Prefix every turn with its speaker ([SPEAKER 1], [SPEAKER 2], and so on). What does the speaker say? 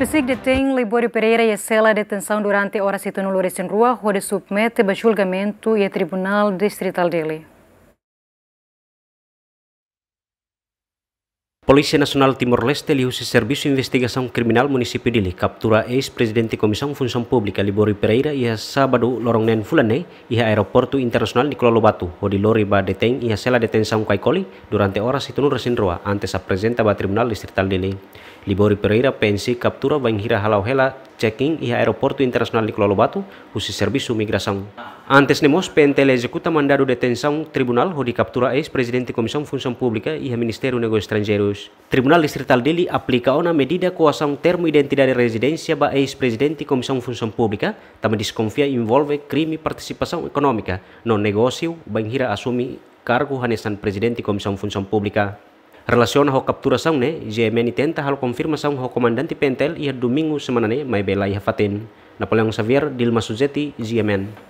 [SPEAKER 1] Pesik detém Libório Pereira e cela detenção durante horas e tonulores em rua, onde submete a julgamento e a tribunal distrital dele.
[SPEAKER 2] Polisi Nasional Timor-Leste e servis investigasi kriminal Munisipi Dili kaptura de presiden captura ex-presidente Libori Pereira ia sabadu lorong nen fulane e Internasional internasional di Nicolau Lobato, onde Lori ba detém sela deteng sang kai koli durante horas e tunur ante antes presenta ba Tribunal Distrital de Libori Pereira pensi kaptura bang hira halau hela checking ia aeroportu internasional di Kuala Nicolau husi o Serviço Antes nemos pente la ejecuta mandado de tribunal hodi captura ex-presidente da Comissão Função Pública e de Tribunal Distrital Delhi aplica uma medida coação termo identidad de residência ba ex-presidente da Comissão Função Pública, também desconfia envolve crime participação econômica, no negócio, banhira assume cargo hanesan presidente da Comissão Função Pública. Relação à capturação, né? GMN tenta hal confirmação ao komandanti Pentel iha domingo semana, né? Mai bela e Fatin. Napoleão Xavier, Dilma Suzeti, GMN.